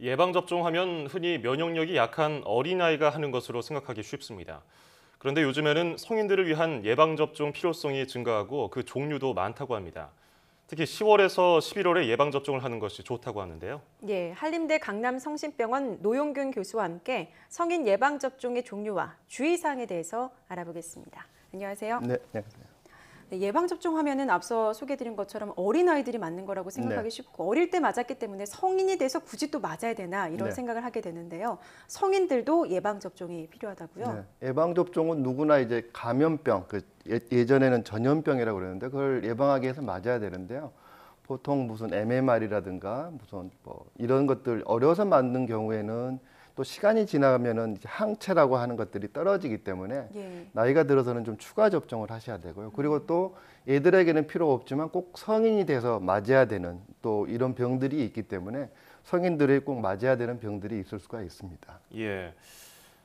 예방접종하면 흔히 면역력이 약한 어린아이가 하는 것으로 생각하기 쉽습니다. 그런데 요즘에는 성인들을 위한 예방접종 필요성이 증가하고 그 종류도 많다고 합니다. 특히 10월에서 11월에 예방접종을 하는 것이 좋다고 하는데요. 예, 한림대 강남성심병원 노용균 교수와 함께 성인 예방접종의 종류와 주의사항에 대해서 알아보겠습니다. 안녕하세요. 네, 안녕하세요. 네, 네. 네, 예방 접종 화면은 앞서 소개드린 것처럼 어린 아이들이 맞는 거라고 생각하기 네. 쉽고 어릴 때 맞았기 때문에 성인이 돼서 굳이 또 맞아야 되나 이런 네. 생각을 하게 되는데요. 성인들도 예방 접종이 필요하다고요. 네. 예방 접종은 누구나 이제 감염병 그 예, 예전에는 전염병이라고 그랬는데 그걸 예방하기 위해서 맞아야 되는데요. 보통 무슨 MMR이라든가 무슨 뭐 이런 것들 어려서 맞는 경우에는 또 시간이 지나면은 항체라고 하는 것들이 떨어지기 때문에 예. 나이가 들어서는 좀 추가 접종을 하셔야 되고요. 그리고 또 애들에게는 필요 없지만 꼭 성인이 돼서 맞아야 되는 또 이런 병들이 있기 때문에 성인들이 꼭 맞아야 되는 병들이 있을 수가 있습니다. 예.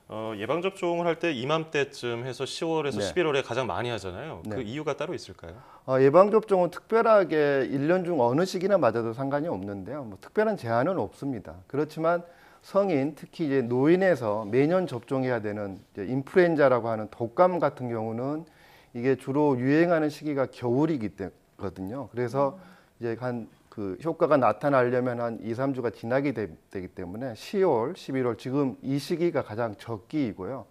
어, 예방 접종을 할 때 이맘때쯤 해서 10월에서 네. 11월에 가장 많이 하잖아요. 그 네. 그 이유가 따로 있을까요? 어, 예방 접종은 특별하게 1년 중 어느 시기나 맞아도 상관이 없는데요. 뭐 특별한 제한은 없습니다. 그렇지만 성인, 특히 이제 노인에서 매년 접종해야 되는 인플루엔자라고 하는 독감 같은 경우는 이게 주로 유행하는 시기가 겨울이기 때거든요. 그래서 이제 한 그 효과가 나타나려면 한 2, 3주가 지나게 되, 기 때문에 10월, 11월 지금 이 시기가 가장 적기이고요.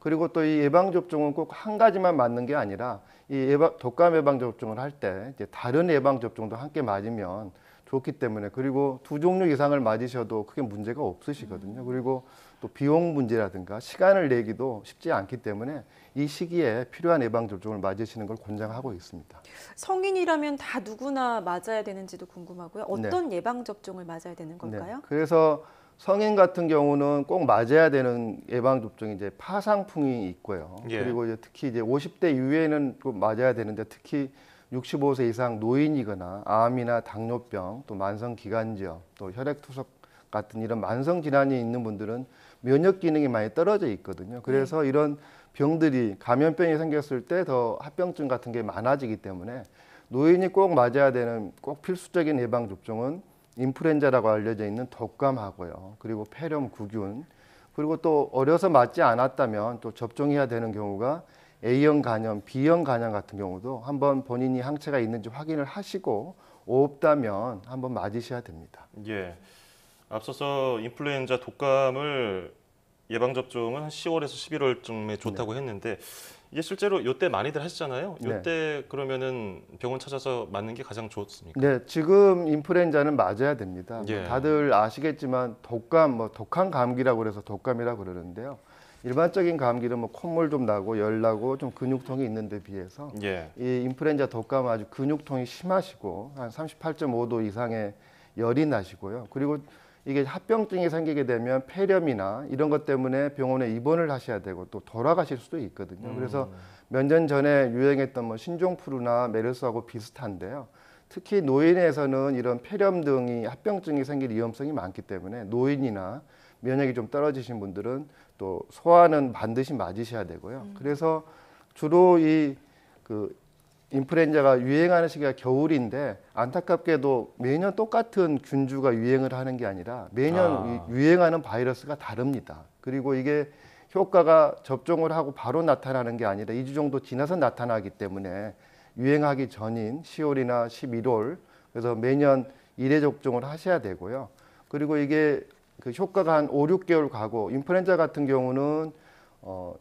그리고 또 이 예방 접종은 꼭 한 가지만 맞는 게 아니라 이 예방, 독감 예방 접종을 할 때 이제 다른 예방 접종도 함께 맞으면 좋기 때문에 그리고 두 종류 이상을 맞으셔도 크게 문제가 없으시거든요. 그리고 또 비용 문제라든가 시간을 내기도 쉽지 않기 때문에 이 시기에 필요한 예방 접종을 맞으시는 걸 권장하고 있습니다. 성인이라면 다 누구나 맞아야 되는지도 궁금하고요. 네. 어떤 예방 접종을 맞아야 되는 건가요 네. 그래서 성인 같은 경우는 꼭 맞아야 되는 예방 접종이 이제 파상풍이 있고요. 예. 그리고 이제 특히 이제 50대 이후에는 꼭 맞아야 되는데 특히 65세 이상 노인이거나 암이나 당뇨병, 또 만성 기관지염, 또 혈액투석 같은 이런 만성 질환이 있는 분들은 면역 기능이 많이 떨어져 있거든요. 네. 그래서 네. 이런 병들이 감염병이 생겼을 때 더 합병증 같은 게 많아지기 때문에 노인이 꼭 맞아야 되는 꼭 필수적인 예방 접종은 인플루엔자라고 알려져 있는 독감하고요. 그리고 폐렴 구균 그리고 또 어려서 맞지 않았다면 또 접종해야 되는 경우가 A형 간염, B형 간염 같은 경우도 한번 본인이 항체가 있는지 확인을 하시고 없다면 한번 맞으셔야 됩니다. 예. 앞서서 인플루엔자 독감을 예방 접종은 한 10월에서 11월쯤에 좋다고 네. 했는데 이게 실제로 요때 많이들 하시잖아요. 네. 요때 그러면은 병원 찾아서 맞는 게 가장 좋습니까? 네, 지금 인플루엔자는 맞아야 됩니다. 뭐 예. 다들 아시겠지만 독감, 뭐 독한 감기라고 그래서 독감이라고 그러는데요. 일반적인 감기는 뭐 콧물 좀 나고 열 나고 좀 근육통이 있는데 비해서 예. 이 인플루엔자 독감 아주 근육통이 심하시고 한 38.5도 이상의 열이 나시고요. 그리고 이게 합병증이 생기게 되면 폐렴이나 이런 것 때문에 병원에 입원을 하셔야 되고 또 돌아가실 수도 있거든요. 음. 그래서 몇 년 전에 유행했던 뭐 신종플루나 메르스하고 비슷한데요. 특히 노인에서는 이런 폐렴 등이 합병증이 생길 위험성이 많기 때문에 노인이나 면역이 좀 떨어지신 분들은 또 소화는 반드시 맞으셔야 되고요. 음. 그래서 주로 이그 인플루엔자가 유행하는 시기가 겨울인데 안타깝게도 매년 똑같은 균주가 유행을 하는 게 아니라 매년 아. 유행하는 바이러스가 다릅니다. 그리고 이게 효과가 접종을 하고 바로 나타나는 게 아니라 2주 정도 지나서 나타나기 때문에 유행하기 전인 10월이나 11월 그래서 매년 1회 접종을 하셔야 되고요. 그리고 이게 그 효과가 한 5, 6개월 가고 인플루엔자 같은 경우는 어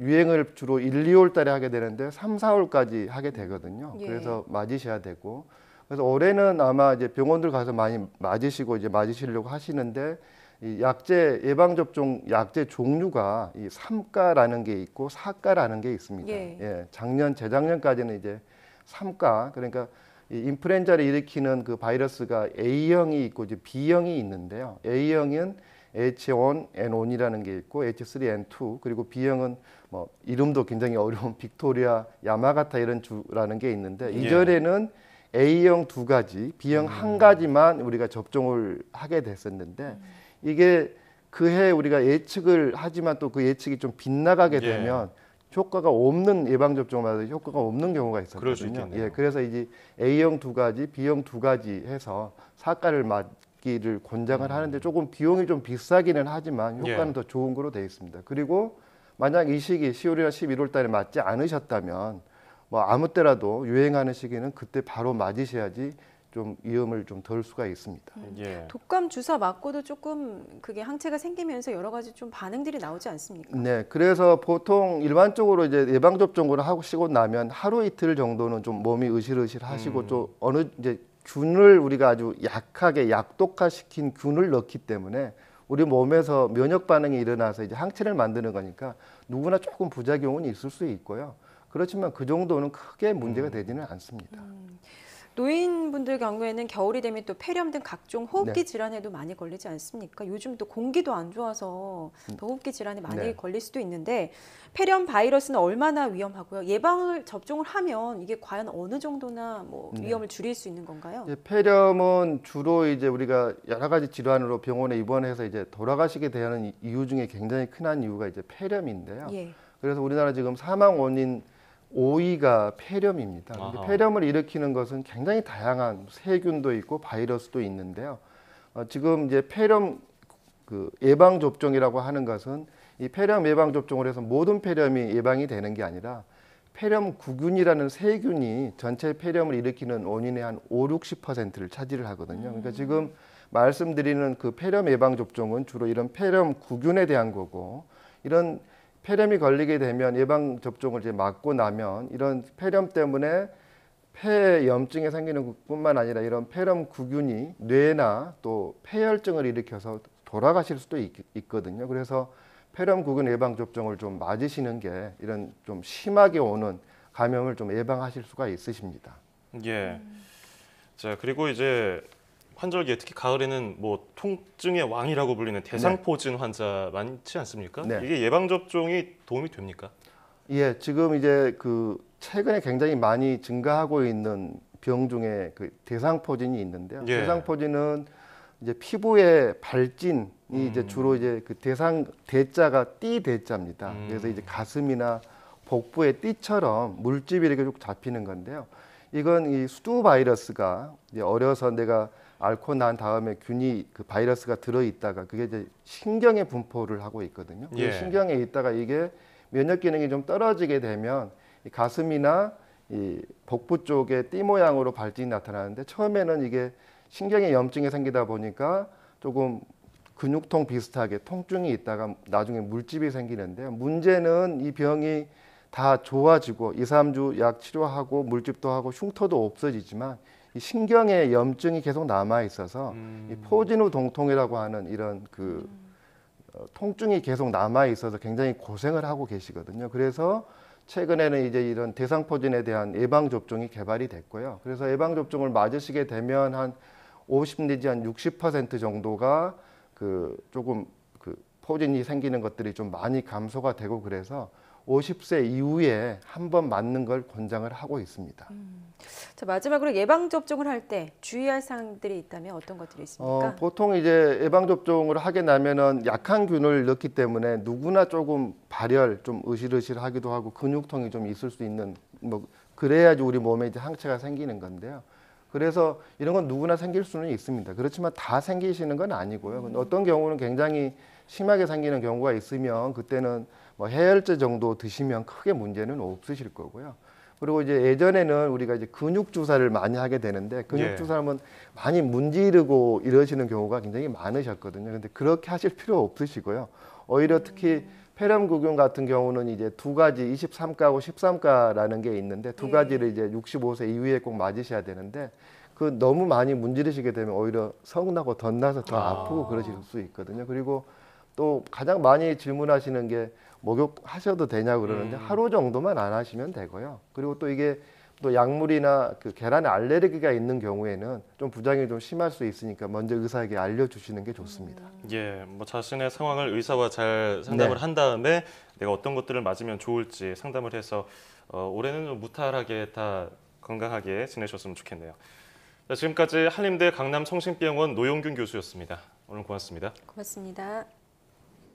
유행을 주로 1, 2월 달에 하게 되는데 3, 4월까지 하게 음. 되거든요. 예. 그래서 맞으셔야 되고 그래서 올해는 아마 이제 병원들 가서 많이 맞으시고 이제 맞으시려고 하시는데 이 약제 예방 접종 약제 종류가 이 3가라는 게 있고 4가라는 게 있습니다. 예. 예. 작년 재작년까지는 이제 3가 그러니까 이 인플루엔자를 일으키는 그 바이러스가 A형이 있고 이제 B형이 있는데요. A형은 H1N1이라는 게 있고 H3N2 그리고 B형은 뭐 이름도 굉장히 어려운 빅토리아 야마가타 이런 주라는 게 있는데 이전에는 예. A형 두 가지, B형 음. 한 가지만 우리가 접종을 하게 됐었는데 음. 이게 그해 우리가 예측을 하지만 또 그 예측이 좀 빗나가게 예. 되면 효과가 없는 예방 접종마다 효과가 없는 경우가 있었거든요. 예, 그래서 이제 A형 두 가지, B형 두 가지 해서 사과를 맞 갖기를 권장을 하는데 조금 비용이 좀 비싸기는 하지만 예. 효과는 예. 더 좋은 거로 되어 있습니다. 그리고 만약 이 시기 10월이나 11월 달에 맞지 않으셨다면 뭐 아무 때라도 유행하는 시기는 그때 바로 맞으셔야지 좀 위험을 좀 덜 수가 있습니다. 음. 예. 독감 주사 맞고도 조금 그게 항체가 생기면서 여러 가지 좀 반응들이 나오지 않습니까? 네, 그래서 보통 일반적으로 이제 예방 접종을 하시고 고 나면 하루 이틀 정도는 좀 몸이 으실으실하시고 음. 또 어느 이제 균을 우리가 아주 약하게 약독화시킨 균을 넣기 때문에 우리 몸에서 면역 반응이 일어나서 이제 항체를 만드는 거니까 누구나 조금 부작용은 있을 수 있고요. 그렇지만 그 정도는 크게 문제가 음. 되지는 않습니다. 음. 노인분들 경우에는 겨울이 되면 또 폐렴 등 각종 호흡기 네. 질환에도 많이 걸리지 않습니까? 요즘 또 공기도 안 좋아서 음. 더 호흡기 질환에 많이 네. 걸릴 수도 있는데 폐렴 바이러스는 얼마나 위험하고요? 예방을 접종을 하면 이게 과연 어느 정도나 뭐 네. 위험을 줄일 수 있는 건가요? 이제 폐렴은 주로 이제 우리가 여러 가지 질환으로 병원에 입원해서 이제 돌아가시게 되는 이유 중에 굉장히 큰 한 이유가 이제 폐렴인데요. 예. 그래서 우리나라 지금 사망 원인 오이가 폐렴입니다. 아하. 폐렴을 일으키는 것은 굉장히 다양한 세균도 있고 바이러스도 있는데요. 어, 지금 이제 폐렴 그 예방 접종이라고 하는 것은 이 폐렴 예방 접종을 해서 모든 폐렴이 예방이 되는 게 아니라 폐렴 구균이라는 세균이 전체 폐렴을 일으키는 원인의 한 5, 60%를 차지를 하거든요. 그러니까 음. 지금 말씀드리는 그 폐렴 예방 접종은 주로 이런 폐렴 구균에 대한 거고 이런 폐렴이 걸리게 되면 예방 접종을 이제 맞고 나면 이런 폐렴 때문에 폐 염증이 생기는 것뿐만 아니라 이런 폐렴 구균이 뇌나 또 폐혈증을 일으켜서 돌아가실 수도 있, 있거든요. 그래서 폐렴 구균 예방 접종을 좀 맞으시는 게 이런 좀 심하게 오는 감염을 좀 예방하실 수가 있으십니다. 예. 자, 그리고 이제 환절기에 특히 가을에는 뭐 통증의 왕이라고 불리는 대상포진 환자 많지 않습니까? 네. 이게 예방 접종이 도움이 됩니까? 예, 지금 이제 그 최근에 굉장히 많이 증가하고 있는 병 중에 그 대상포진이 있는데요. 예. 대상포진은 이제 피부에 발진이 음. 이제 주로 이제 그 대상 대자가 띠 대자입니다. 음. 그래서 이제 가슴이나 복부에 띠처럼 물집이 이렇게 쭉 잡히는 건데요. 이건 이 수두 바이러스가 이제 어려서 내가 앓고 난 다음에 균이 그 바이러스가 들어 있다가 그게 이제 신경에 분포를 하고 있거든요. 예. 신경에 있다가 이게 면역 기능이 좀 떨어지게 되면 이 가슴이나 이 복부 쪽에 띠 모양으로 발진이 나타나는데 처음에는 이게 신경에 염증이 생기다 보니까 조금 근육통 비슷하게 통증이 있다가 나중에 물집이 생기는데 문제는 이 병이 다 좋아지고 2, 3주 약 치료하고 물집도 하고 흉터도 없어지지만 이 신경에 염증이 계속 남아 있어서 음. 이 포진후 동통이라고 하는 이런 그 음. 어, 통증이 계속 남아 있어서 굉장히 고생을 하고 계시거든요. 그래서 최근에는 이제 이런 대상포진에 대한 예방접종이 개발이 됐고요. 그래서 예방접종을 맞으시게 되면 한 50 내지 한 60% 정도가 그 조금 그 포진이 생기는 것들이 좀 많이 감소가 되고 그래서 50세 이후에 한 번 맞는 걸 권장을 하고 있습니다. 음. 자, 마지막으로 예방 접종을 할 때 주의할 사항들이 있다면 어떤 것들이 어, 있습니까? 어, 보통 이제 예방 접종을 하게 나면은 약한 균을 넣기 때문에 누구나 조금 발열 좀 으실으실하기도 하고 근육통이 좀 있을 수 있는 뭐 그래야지 우리 몸에 이제 항체가 생기는 건데요. 그래서 이런 건 누구나 생길 수는 있습니다. 그렇지만 다 생기시는 건 아니고요. 음. 어떤 경우는 굉장히 심하게 생기는 경우가 있으면 그때는 뭐 해열제 정도 드시면 크게 문제는 없으실 거고요. 그리고 이제 예전에는 우리가 이제 근육 주사를 많이 하게 되는데 근육 예. 주사하면 많이 문지르고 이러시는 경우가 굉장히 많으셨거든요. 근데 그렇게 하실 필요 없으시고요. 오히려 특히 폐렴구균 같은 경우는 이제 두 가지 23가하고 13가라는 게 있는데 두 네. 가지를 이제 65세 이후에 꼭 맞으셔야 되는데 그 너무 많이 문지르시게 되면 오히려 성나고 덧나서 더 아. 아프고 아. 그러실 수 있거든요. 그리고 또 가장 많이 질문하시는 게 목욕 하셔도 되냐 그러는데 음. 하루 정도만 안 하시면 되고요. 그리고 또 이게 또 약물이나 그 계란에 알레르기가 있는 경우에는 좀 부작용이 좀 심할 수 있으니까 먼저 의사에게 알려주시는 게 좋습니다. 음. 예, 뭐 자신의 상황을 의사와 잘 상담을 네. 한 다음에 내가 어떤 것들을 맞으면 좋을지 상담을 해서 어, 올해는 좀 무탈하게 다 건강하게 지내셨으면 좋겠네요. 자, 지금까지 한림대 강남 성심병원 노용균 교수였습니다. 오늘 고맙습니다. 고맙습니다.